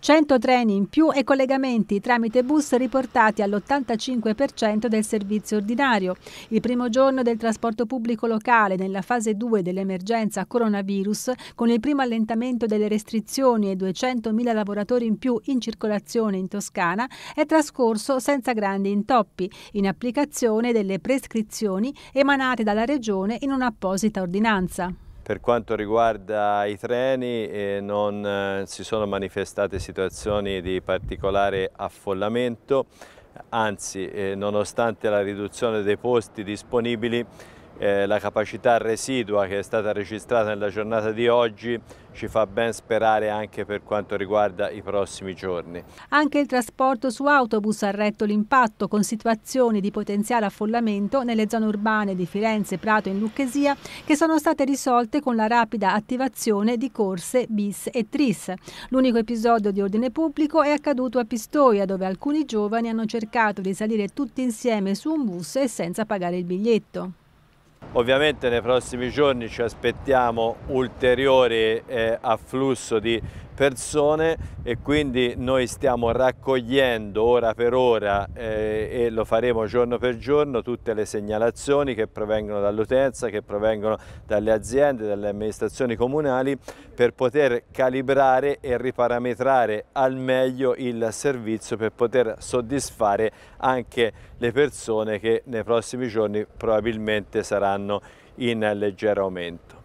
100 treni in più e collegamenti tramite bus riportati all'85% del servizio ordinario. Il primo giorno del trasporto pubblico locale nella fase 2 dell'emergenza coronavirus, con il primo allentamento delle restrizioni e 200.000 lavoratori in più in circolazione in Toscana, è trascorso senza grandi intoppi, in applicazione delle prescrizioni emanate dalla Regione in un'apposita ordinanza. Per quanto riguarda i treni eh, non eh, si sono manifestate situazioni di particolare affollamento, anzi eh, nonostante la riduzione dei posti disponibili eh, la capacità residua che è stata registrata nella giornata di oggi ci fa ben sperare anche per quanto riguarda i prossimi giorni. Anche il trasporto su autobus ha retto l'impatto con situazioni di potenziale affollamento nelle zone urbane di Firenze, Prato e Lucchesia che sono state risolte con la rapida attivazione di corse bis e tris. L'unico episodio di ordine pubblico è accaduto a Pistoia dove alcuni giovani hanno cercato di salire tutti insieme su un bus e senza pagare il biglietto. Ovviamente nei prossimi giorni ci aspettiamo ulteriore eh, afflusso di persone e quindi noi stiamo raccogliendo ora per ora eh, e lo faremo giorno per giorno tutte le segnalazioni che provengono dall'utenza, che provengono dalle aziende, dalle amministrazioni comunali per poter calibrare e riparametrare al meglio il servizio per poter soddisfare anche le persone che nei prossimi giorni probabilmente saranno in leggero aumento.